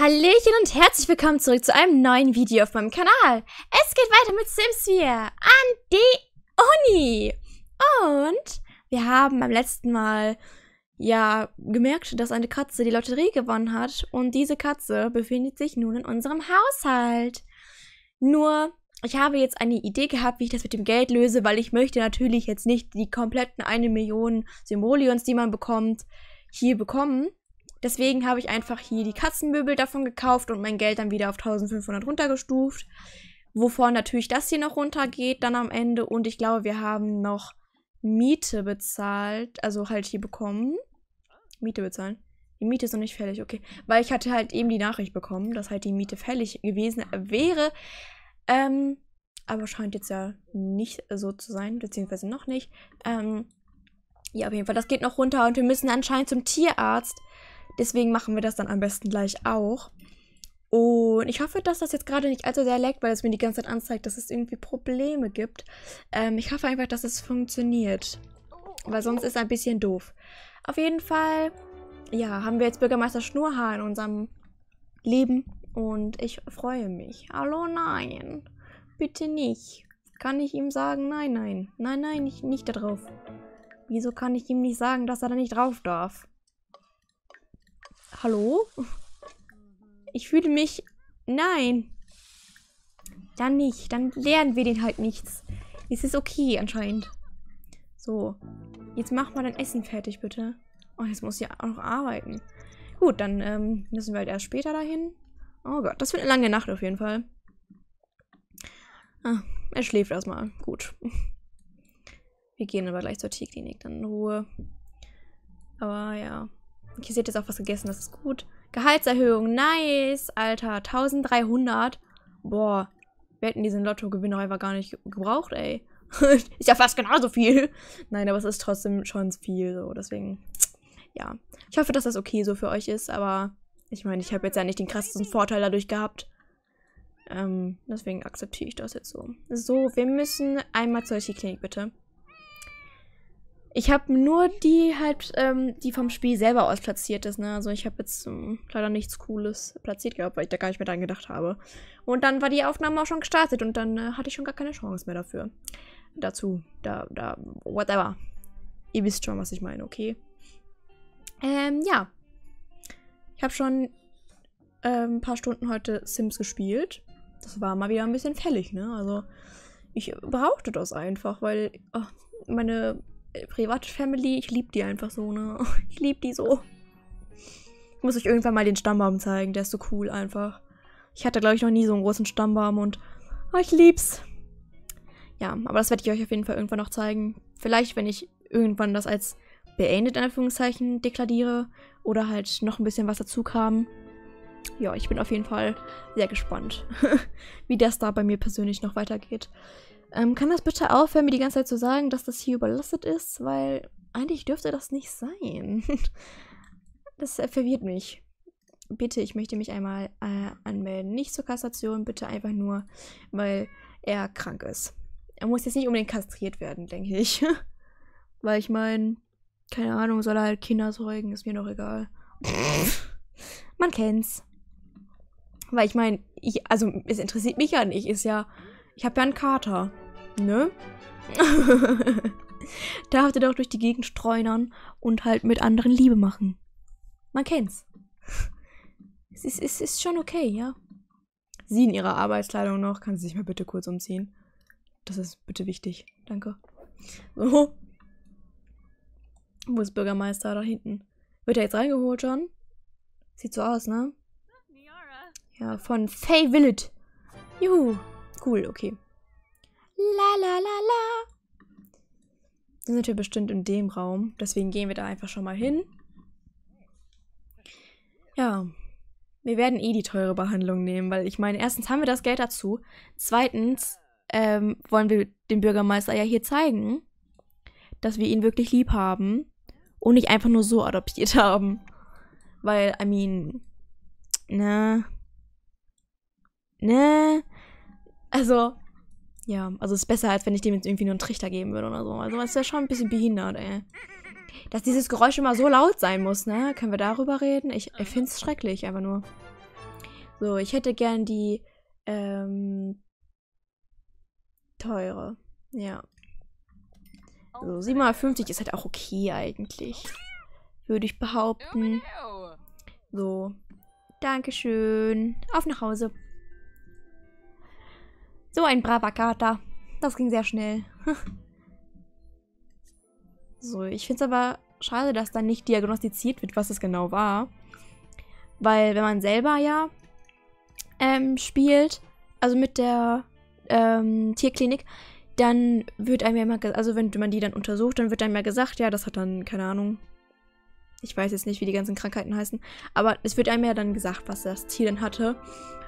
Hallöchen und herzlich willkommen zurück zu einem neuen Video auf meinem Kanal. Es geht weiter mit Sims 4 an die Uni. Und wir haben beim letzten Mal ja gemerkt, dass eine Katze die Lotterie gewonnen hat. Und diese Katze befindet sich nun in unserem Haushalt. Nur, ich habe jetzt eine Idee gehabt, wie ich das mit dem Geld löse, weil ich möchte natürlich jetzt nicht die kompletten eine Million Simoleons, die man bekommt, hier bekommen Deswegen habe ich einfach hier die Katzenmöbel davon gekauft und mein Geld dann wieder auf 1500 runtergestuft. Wovon natürlich das hier noch runtergeht dann am Ende. Und ich glaube, wir haben noch Miete bezahlt. Also halt hier bekommen. Miete bezahlen. Die Miete ist noch nicht fällig, okay. Weil ich hatte halt eben die Nachricht bekommen, dass halt die Miete fällig gewesen wäre. Ähm, aber scheint jetzt ja nicht so zu sein, beziehungsweise noch nicht. Ähm, ja, auf jeden Fall, das geht noch runter und wir müssen anscheinend zum Tierarzt. Deswegen machen wir das dann am besten gleich auch. Und ich hoffe, dass das jetzt gerade nicht allzu sehr laggt, weil es mir die ganze Zeit anzeigt, dass es irgendwie Probleme gibt. Ähm, ich hoffe einfach, dass es funktioniert. Weil sonst ist es ein bisschen doof. Auf jeden Fall, ja, haben wir jetzt Bürgermeister Schnurhaar in unserem Leben. Und ich freue mich. Hallo, nein. Bitte nicht. Kann ich ihm sagen, nein, nein. Nein, nein, nicht, nicht da drauf. Wieso kann ich ihm nicht sagen, dass er da nicht drauf darf? Hallo? Ich fühle mich... Nein. Dann nicht. Dann lernen wir den halt nichts. Es ist okay anscheinend. So. Jetzt mach mal dein Essen fertig, bitte. Oh, jetzt muss ich auch noch arbeiten. Gut, dann ähm, müssen wir halt erst später dahin. Oh Gott, das wird eine lange Nacht auf jeden Fall. Ah, er schläft erstmal. Gut. Wir gehen aber gleich zur Tierklinik dann in Ruhe. Aber ja. Kisi hat jetzt auch was gegessen, das ist gut. Gehaltserhöhung, nice, Alter. 1300. Boah, wir hätten diesen Lottogewinn auch einfach gar nicht gebraucht, ey. ist ja fast genauso viel. Nein, aber es ist trotzdem schon viel, so. Deswegen, ja. Ich hoffe, dass das okay so für euch ist, aber ich meine, ich habe jetzt ja nicht den krassesten Vorteil dadurch gehabt. Ähm, deswegen akzeptiere ich das jetzt so. So, wir müssen einmal zur Klinik, bitte. Ich habe nur die halt, ähm, die vom Spiel selber aus platziert ist. Ne? Also ich habe jetzt ähm, leider nichts Cooles platziert gehabt, weil ich da gar nicht mehr dran gedacht habe. Und dann war die Aufnahme auch schon gestartet und dann äh, hatte ich schon gar keine Chance mehr dafür. Dazu, da, da, whatever. Ihr wisst schon, was ich meine, okay? Ähm, ja. Ich habe schon äh, ein paar Stunden heute Sims gespielt. Das war mal wieder ein bisschen fällig, ne? Also ich brauchte das einfach, weil oh, meine Privatfamily, ich liebe die einfach so, ne? Ich liebe die so. Ich muss euch irgendwann mal den Stammbaum zeigen, der ist so cool einfach. Ich hatte, glaube ich, noch nie so einen großen Stammbaum und oh, ich lieb's. Ja, aber das werde ich euch auf jeden Fall irgendwann noch zeigen. Vielleicht, wenn ich irgendwann das als beendet, in Anführungszeichen, deklariere oder halt noch ein bisschen was dazu kam. Ja, ich bin auf jeden Fall sehr gespannt, wie das da bei mir persönlich noch weitergeht. Ähm, kann das bitte aufhören, mir die ganze Zeit zu sagen, dass das hier überlastet ist? Weil eigentlich dürfte das nicht sein. das verwirrt mich. Bitte, ich möchte mich einmal äh, anmelden. Nicht zur Kassation, bitte einfach nur, weil er krank ist. Er muss jetzt nicht unbedingt kastriert werden, denke ich. weil ich meine, keine Ahnung, soll er halt Kinder zeugen, ist mir doch egal. Man kennt's. Weil ich meine, also es interessiert mich ja nicht, ist ja ich habe ja einen Kater. Ne? Darf der doch durch die Gegend streunern und halt mit anderen Liebe machen. Man kennt's. Es ist, es ist schon okay, ja. Sie in ihrer Arbeitskleidung noch. Kann sie sich mal bitte kurz umziehen? Das ist bitte wichtig. Danke. So. Wo ist Bürgermeister? Da hinten. Wird er jetzt reingeholt schon? Sieht so aus, ne? Ja, von Faye Village. Juhu cool, okay. La la la la. Dann sind wir bestimmt in dem Raum. Deswegen gehen wir da einfach schon mal hin. Ja. Wir werden eh die teure Behandlung nehmen, weil ich meine, erstens haben wir das Geld dazu. Zweitens ähm, wollen wir dem Bürgermeister ja hier zeigen, dass wir ihn wirklich lieb haben und nicht einfach nur so adoptiert haben. Weil, I mean, ne, ne, also, ja, also ist besser, als wenn ich dem jetzt irgendwie nur einen Trichter geben würde oder so. Also das ist ja schon ein bisschen behindert, ey. Dass dieses Geräusch immer so laut sein muss, ne? Können wir darüber reden? Ich, ich finde es schrecklich, einfach nur. So, ich hätte gern die, ähm, teure. Ja. So, 750 ist halt auch okay eigentlich. Würde ich behaupten. So. Dankeschön. Auf nach Hause. So ein braver Kater. Das ging sehr schnell. so, ich finde es aber schade, dass da nicht diagnostiziert wird, was es genau war. Weil wenn man selber ja ähm, spielt, also mit der ähm, Tierklinik, dann wird einem ja immer, also wenn man die dann untersucht, dann wird einem ja gesagt, ja, das hat dann, keine Ahnung, ich weiß jetzt nicht, wie die ganzen Krankheiten heißen, aber es wird einem ja dann gesagt, was das Tier dann hatte.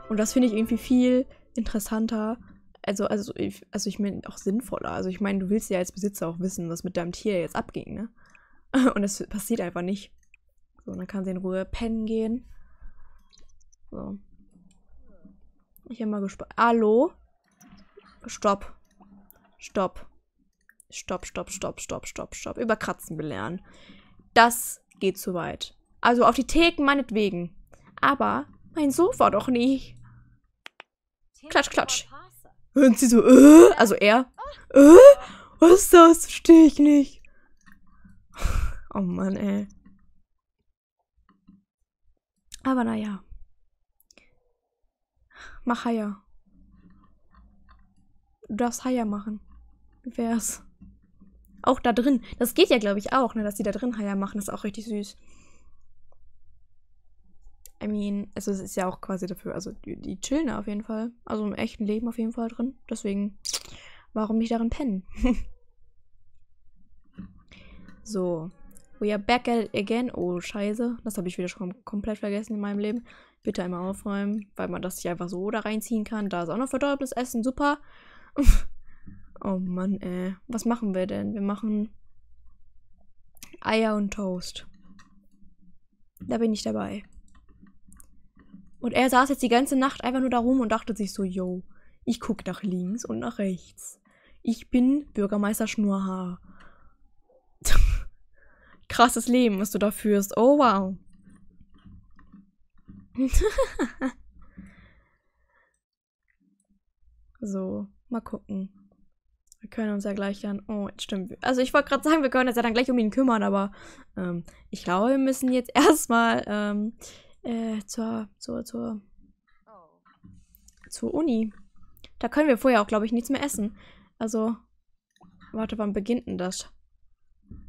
Und das finde ich irgendwie viel interessanter, also, also ich, also ich meine auch sinnvoller. Also ich meine, du willst ja als Besitzer auch wissen, was mit deinem Tier jetzt abging, ne? Und das passiert einfach nicht. So, dann kann sie in Ruhe pennen gehen. So. Ich bin mal gespannt. Hallo? Stopp. Stopp. Stopp, stopp, stopp, stopp, stopp, stopp. Überkratzen belehren. Das geht zu weit. Also auf die Theken meinetwegen. Aber mein Sofa doch nicht. Klatsch, klatsch. Und sie so, äh, also er, äh, was ist das? Verstehe ich nicht. Oh Mann, ey. Aber naja. Mach Haya. Du darfst Haya machen. Wie wär's? Auch da drin. Das geht ja, glaube ich, auch, ne? Dass die da drin Haya machen, das ist auch richtig süß. I mean, also es ist ja auch quasi dafür, also die, die chillen auf jeden Fall. Also im echten Leben auf jeden Fall drin. Deswegen, warum nicht darin pennen? so. We are back at it again. Oh, scheiße. Das habe ich wieder schon komplett vergessen in meinem Leben. Bitte einmal aufräumen, weil man das sich einfach so da reinziehen kann. Da ist auch noch verdorbenes Essen. Super. oh Mann, ey. Was machen wir denn? Wir machen Eier und Toast. Da bin ich dabei. Und er saß jetzt die ganze Nacht einfach nur da rum und dachte sich so, yo, ich guck nach links und nach rechts. Ich bin Bürgermeister Schnurhaar. Krasses Leben, was du da führst. Oh, wow. so, mal gucken. Wir können uns ja gleich dann. Oh, jetzt stimmt. Also ich wollte gerade sagen, wir können uns ja dann gleich um ihn kümmern, aber ähm, ich glaube, wir müssen jetzt erstmal ähm, äh, zur, zur, zur, oh. zur Uni. Da können wir vorher auch, glaube ich, nichts mehr essen. Also, warte, wann beginnt denn das?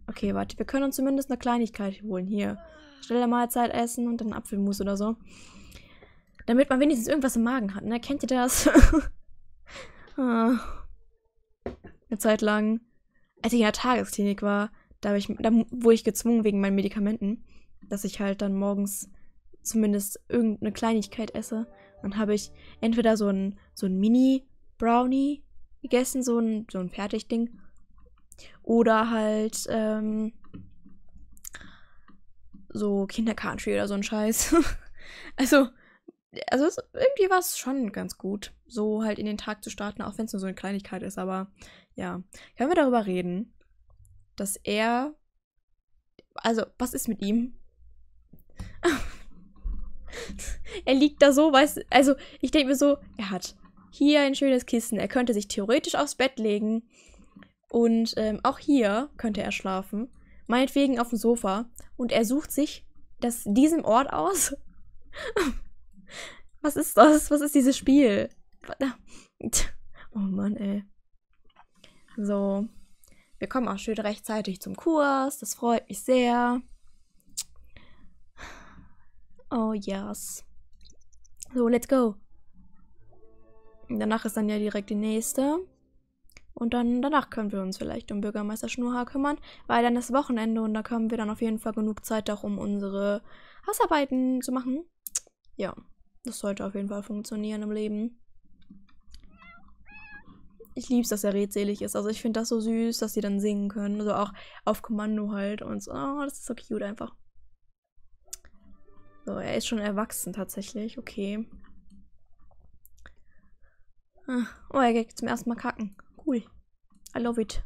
Okay, warte, wir können uns zumindest eine Kleinigkeit holen. Hier, schnelle Mahlzeit essen und dann Apfelmus oder so. Damit man wenigstens irgendwas im Magen hat, ne? Kennt ihr das? Ah. Eine Zeit lang, als ich in der Tagesklinik war, da, ich, da wurde ich gezwungen wegen meinen Medikamenten, dass ich halt dann morgens zumindest irgendeine Kleinigkeit esse. Dann habe ich entweder so ein, so ein Mini-Brownie gegessen, so ein, so ein Fertigding. Oder halt ähm, so Kindercountry oder so ein Scheiß. also, also irgendwie war es schon ganz gut, so halt in den Tag zu starten, auch wenn es nur so eine Kleinigkeit ist. Aber ja, können wir darüber reden, dass er. Also, was ist mit ihm? er liegt da so, weißt also ich denke mir so, er hat hier ein schönes Kissen. Er könnte sich theoretisch aufs Bett legen. Und ähm, auch hier könnte er schlafen. Meinetwegen auf dem Sofa. Und er sucht sich das, diesen Ort aus. Was ist das? Was ist dieses Spiel? Oh Mann, ey. So. Wir kommen auch schön rechtzeitig zum Kurs. Das freut mich sehr. Oh yes. So, let's go. Danach ist dann ja direkt die nächste. Und dann danach können wir uns vielleicht um Bürgermeister Schnurhaar kümmern, weil dann ist Wochenende und da haben wir dann auf jeden Fall genug Zeit auch, um unsere Hausarbeiten zu machen. Ja, das sollte auf jeden Fall funktionieren im Leben. Ich liebe es, dass er redselig ist. Also ich finde das so süß, dass sie dann singen können. Also auch auf Kommando halt und so. Oh, das ist so cute einfach. So, er ist schon erwachsen tatsächlich. Okay. Ah, oh, er geht zum ersten Mal kacken. Cool. I love it.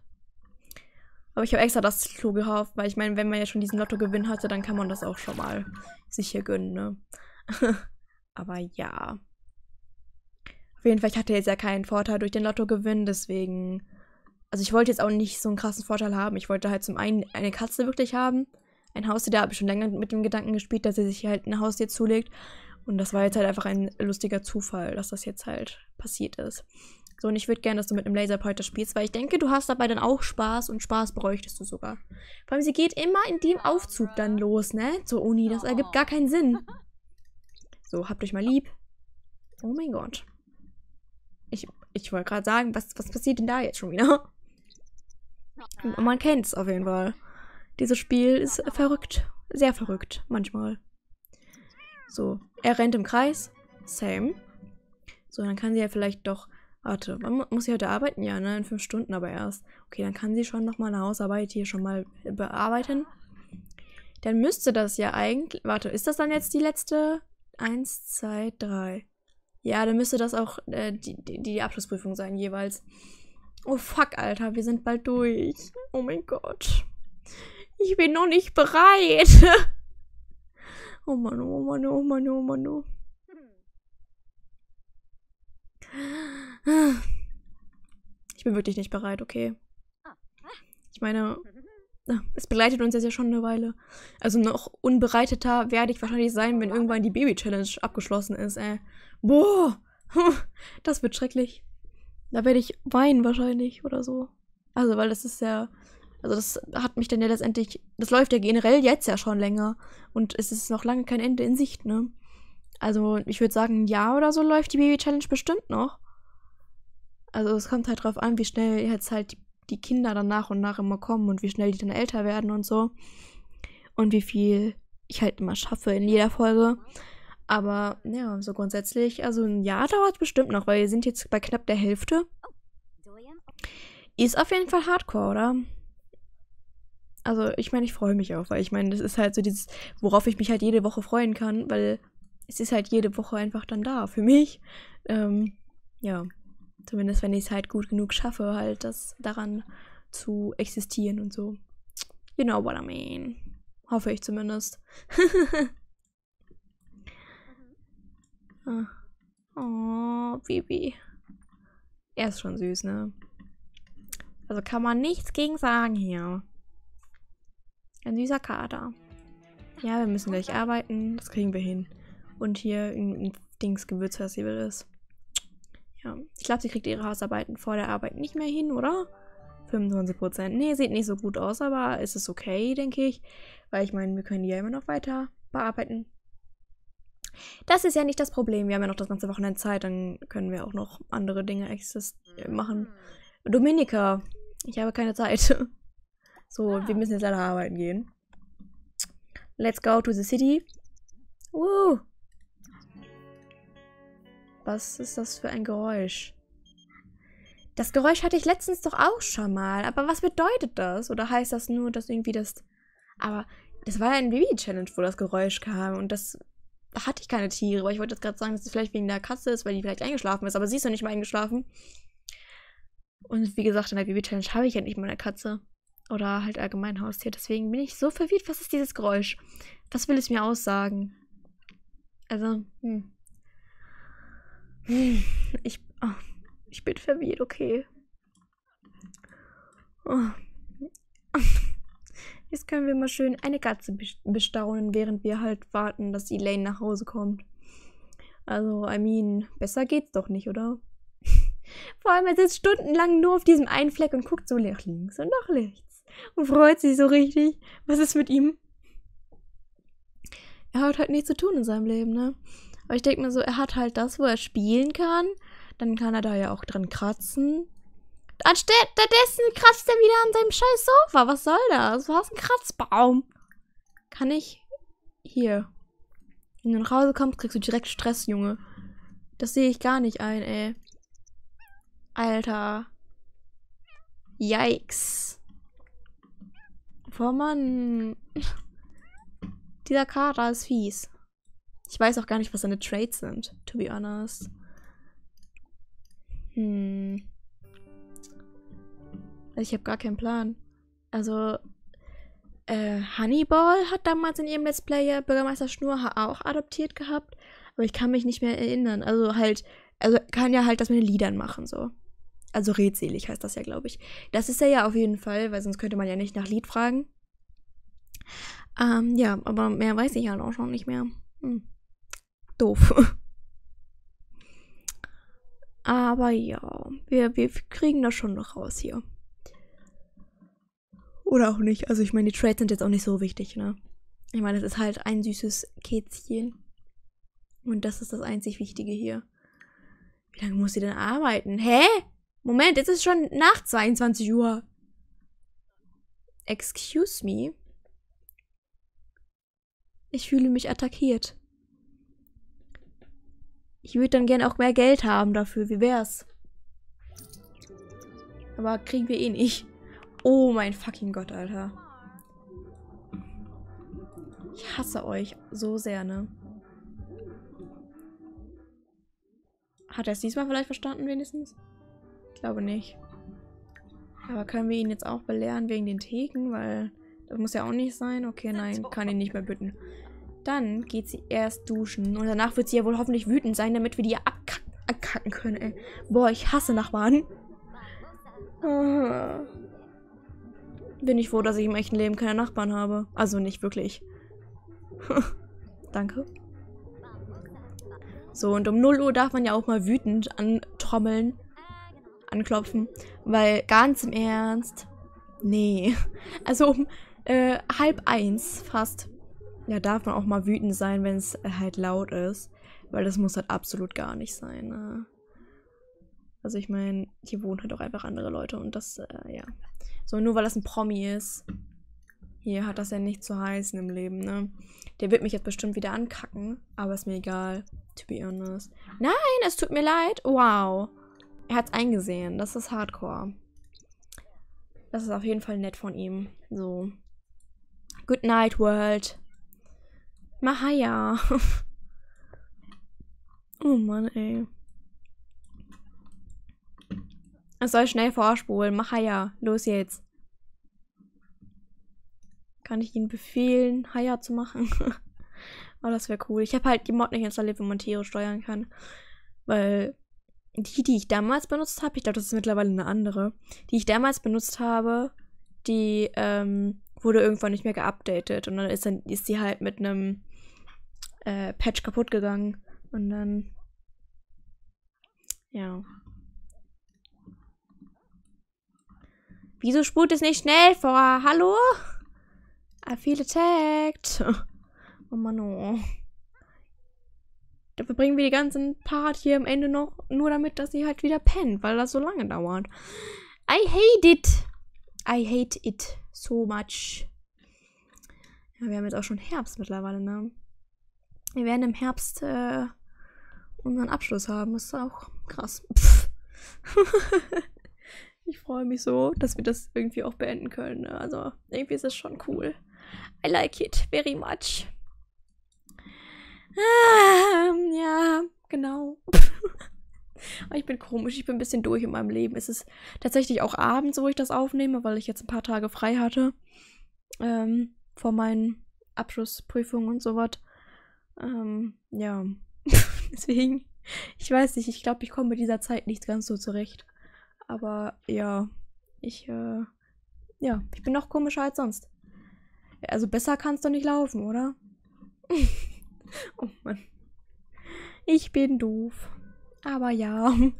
Aber ich habe extra das Klo gehofft, weil ich meine, wenn man ja schon diesen Lottogewinn hatte, dann kann man das auch schon mal sich hier gönnen, ne? Aber ja. Auf jeden Fall, ich hatte jetzt ja keinen Vorteil durch den Lottogewinn, deswegen. Also ich wollte jetzt auch nicht so einen krassen Vorteil haben. Ich wollte halt zum einen eine Katze wirklich haben ein Haustier da, habe ich schon länger mit dem Gedanken gespielt, dass sie sich halt ein Haustier zulegt. Und das war jetzt halt einfach ein lustiger Zufall, dass das jetzt halt passiert ist. So, und ich würde gerne, dass du mit einem Laserpointer spielst, weil ich denke, du hast dabei dann auch Spaß und Spaß bräuchtest du sogar. Vor allem, sie geht immer in dem Aufzug dann los, ne? Zur Uni, das ergibt gar keinen Sinn. So, habt euch mal lieb. Oh mein Gott. Ich, ich wollte gerade sagen, was, was passiert denn da jetzt schon wieder? Man kennt es auf jeden Fall. Dieses Spiel ist verrückt. Sehr verrückt, manchmal. So, er rennt im Kreis. Same. So, dann kann sie ja vielleicht doch... Warte, muss sie heute arbeiten? Ja, ne? In fünf Stunden aber erst. Okay, dann kann sie schon nochmal eine Hausarbeit hier schon mal bearbeiten. Dann müsste das ja eigentlich... Warte, ist das dann jetzt die letzte? Eins, zwei, drei. Ja, dann müsste das auch äh, die, die, die Abschlussprüfung sein jeweils. Oh fuck, Alter, wir sind bald durch. Oh mein Gott. Ich bin noch nicht bereit. oh Mann, oh Mann, oh Mann, oh Mann, oh. Ich bin wirklich nicht bereit, okay. Ich meine, es begleitet uns jetzt ja schon eine Weile. Also noch unbereiteter werde ich wahrscheinlich sein, wenn irgendwann die Baby-Challenge abgeschlossen ist, ey. Boah, das wird schrecklich. Da werde ich weinen wahrscheinlich oder so. Also, weil das ist ja also das hat mich dann ja letztendlich, das läuft ja generell jetzt ja schon länger und es ist noch lange kein Ende in Sicht, ne? Also ich würde sagen, ein Jahr oder so läuft die Baby Challenge bestimmt noch. Also es kommt halt drauf an, wie schnell jetzt halt die, Kinder dann nach und nach immer kommen und wie schnell die dann älter werden und so. Und wie viel ich halt immer schaffe in jeder Folge. Aber ja, so grundsätzlich, also ein Jahr dauert bestimmt noch, weil wir sind jetzt bei knapp der Hälfte. Ist auf jeden Fall hardcore, oder? also ich meine, ich freue mich auch, weil ich meine, das ist halt so dieses, worauf ich mich halt jede Woche freuen kann, weil es ist halt jede Woche einfach dann da für mich. Ähm, ja, zumindest wenn ich es halt gut genug schaffe, halt das daran zu existieren und so. You know what I mean. Hoffe ich zumindest. Oh, Bibi. Er ist schon süß, ne? Also kann man nichts gegen sagen hier. Ein süßer Kater. Ja, wir müssen gleich arbeiten. Das kriegen wir hin. Und hier ein Dings Gewürzfestival ist. Ja, ich glaube, sie kriegt ihre Hausarbeiten vor der Arbeit nicht mehr hin, oder? 25 Prozent. Nee, sieht nicht so gut aus, aber ist es okay, denke ich. Weil ich meine, wir können die ja immer noch weiter bearbeiten. Das ist ja nicht das Problem. Wir haben ja noch das ganze Wochenende Zeit. Dann können wir auch noch andere Dinge äh, machen. Hm. Dominika, ich habe keine Zeit. So, ah. wir müssen jetzt leider arbeiten gehen. Let's go to the city. Woo! Was ist das für ein Geräusch? Das Geräusch hatte ich letztens doch auch schon mal. Aber was bedeutet das? Oder heißt das nur, dass irgendwie das... Aber das war ja ein Baby-Challenge, wo das Geräusch kam. Und das hatte ich keine Tiere. Aber ich wollte jetzt gerade sagen, dass es vielleicht wegen der Katze ist, weil die vielleicht eingeschlafen ist. Aber sie ist ja nicht mal eingeschlafen. Und wie gesagt, in der Baby-Challenge habe ich ja nicht mal eine Katze. Oder halt allgemein Haustier. Deswegen bin ich so verwirrt. Was ist dieses Geräusch? Was will es mir aussagen? Also, hm. hm. Ich, oh, ich bin verwirrt, okay. Oh. Jetzt können wir mal schön eine Katze bestaunen, während wir halt warten, dass Elaine nach Hause kommt. Also, I mean, besser geht's doch nicht, oder? Vor allem, er sitzt stundenlang nur auf diesem einen Fleck und guckt so nach links und nach rechts und freut sich so richtig. Was ist mit ihm? Er hat halt nichts zu tun in seinem Leben, ne? Aber ich denke mir so, er hat halt das, wo er spielen kann. Dann kann er da ja auch dran kratzen. Anstattdessen kratzt er wieder an seinem scheiß Sofa. Was soll das? Du hast einen Kratzbaum? Kann ich. Hier. Wenn du nach Hause kommst, kriegst du direkt Stress, Junge. Das sehe ich gar nicht ein, ey. Alter. Yikes. Opfer, Mann. Dieser Kader ist fies. Ich weiß auch gar nicht, was seine Trades sind, to be honest. Hm. Also ich habe gar keinen Plan. Also, äh, Honeyball hat damals in ihrem Let's Play Bürgermeister Schnur auch adoptiert gehabt. Aber ich kann mich nicht mehr erinnern. Also halt, also kann ja halt das mit den Liedern machen, so also redselig heißt das ja, glaube ich. Das ist er ja auf jeden Fall, weil sonst könnte man ja nicht nach Lied fragen. Ähm, ja, aber mehr weiß ich halt auch schon nicht mehr. Hm. Doof. Aber ja, wir, wir kriegen das schon noch raus hier. Oder auch nicht. Also ich meine, die Trades sind jetzt auch nicht so wichtig, ne? Ich meine, es ist halt ein süßes Kätzchen. Und das ist das einzig Wichtige hier. Wie lange muss sie denn arbeiten? Hä? Moment, jetzt ist schon nach 22 Uhr. Excuse me. Ich fühle mich attackiert. Ich würde dann gerne auch mehr Geld haben dafür. Wie wär's? Aber kriegen wir eh nicht. Oh mein fucking Gott, Alter. Ich hasse euch so sehr, ne? Hat er es diesmal vielleicht verstanden wenigstens? Ich glaube nicht. Aber können wir ihn jetzt auch belehren wegen den Theken? Weil das muss ja auch nicht sein. Okay, nein, kann ihn nicht mehr bitten. Dann geht sie erst duschen. Und danach wird sie ja wohl hoffentlich wütend sein, damit wir die abkacken, abkacken können, ey. Boah, ich hasse Nachbarn. Ah. Bin ich froh, dass ich im echten Leben keine Nachbarn habe. Also nicht wirklich. Danke. So, und um 0 Uhr darf man ja auch mal wütend antrommeln anklopfen. Weil ganz im Ernst. Nee. Also um äh, halb eins fast. Ja, darf man auch mal wütend sein, wenn es äh, halt laut ist. Weil das muss halt absolut gar nicht sein. Ne? Also ich meine, hier wohnen halt auch einfach andere Leute und das, äh, ja. So, nur weil das ein Promi ist. Hier hat das ja nicht zu heißen im Leben, ne? Der wird mich jetzt bestimmt wieder ankacken, aber ist mir egal. To be honest. Nein, es tut mir leid. Wow. Er hat's eingesehen. Das ist Hardcore. Das ist auf jeden Fall nett von ihm. So. Good night, world. Mahaya. oh Mann, ey. Es soll schnell vorspulen. Mahaya. Los jetzt. Kann ich Ihnen befehlen, Haya zu machen? oh, das wäre cool. Ich habe halt die Mod nicht installiert, wo man Tiere steuern kann. Weil die, die ich damals benutzt habe, ich glaube, das ist mittlerweile eine andere, die ich damals benutzt habe, die ähm, wurde irgendwann nicht mehr geupdatet und dann ist dann ist sie halt mit einem äh, Patch kaputt gegangen und dann ja. Wieso spult es nicht schnell vor? Hallo? I feel attacked. Oh Mann, oh. Da verbringen wir die ganzen Part hier am Ende noch, nur damit, dass sie halt wieder pennt, weil das so lange dauert. I hate it. I hate it so much. Ja, wir haben jetzt auch schon Herbst mittlerweile, ne? Wir werden im Herbst äh, unseren Abschluss haben. Das ist auch krass. ich freue mich so, dass wir das irgendwie auch beenden können. Ne? Also irgendwie ist das schon cool. I like it very much. ich bin komisch, ich bin ein bisschen durch in meinem Leben. Es ist tatsächlich auch abends, wo ich das aufnehme, weil ich jetzt ein paar Tage frei hatte. Ähm, vor meinen Abschlussprüfungen und sowas. Ähm, ja. Deswegen, ich weiß nicht, ich glaube, ich komme mit dieser Zeit nicht ganz so zurecht. Aber ja, ich, äh, ja, ich bin noch komischer als sonst. Also besser kannst du nicht laufen, oder? oh Mann. Ich bin doof. Aber ja,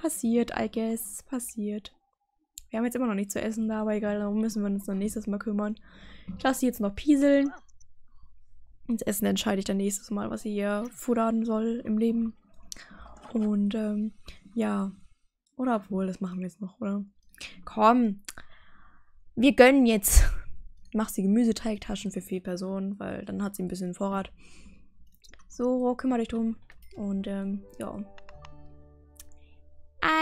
passiert, I guess, passiert. Wir haben jetzt immer noch nichts zu essen da, aber egal, darum müssen wir uns dann nächstes Mal kümmern. Ich lasse sie jetzt noch pieseln. Ins Essen entscheide ich dann nächstes Mal, was sie hier futtern soll im Leben. Und ähm, ja. Oder obwohl, das machen wir jetzt noch, oder? Komm. Wir gönnen jetzt. Mach sie Gemüseteigtaschen für vier Personen, weil dann hat sie ein bisschen Vorrat. So, kümmere dich drum. Und ähm, ja.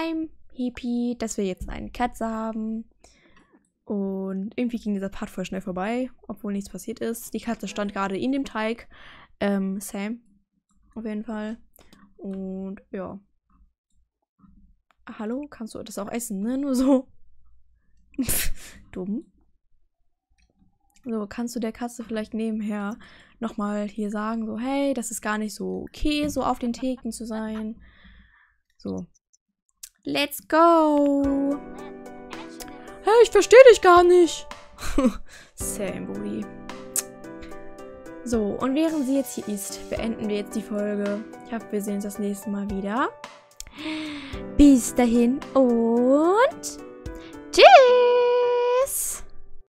Time Hippie, dass wir jetzt eine Katze haben. Und irgendwie ging dieser Part voll schnell vorbei, obwohl nichts passiert ist. Die Katze stand gerade in dem Teig. Ähm, Sam. Auf jeden Fall. Und ja. Ah, hallo, kannst du das auch essen, ne? Nur so. Dumm. So, kannst du der Katze vielleicht nebenher nochmal hier sagen, so, hey, das ist gar nicht so okay, so auf den Theken zu sein. So, Let's go. Hä, hey, ich verstehe dich gar nicht. Same, Booty. So, und während sie jetzt hier ist, beenden wir jetzt die Folge. Ich hoffe, wir sehen uns das nächste Mal wieder. Bis dahin und tschüss.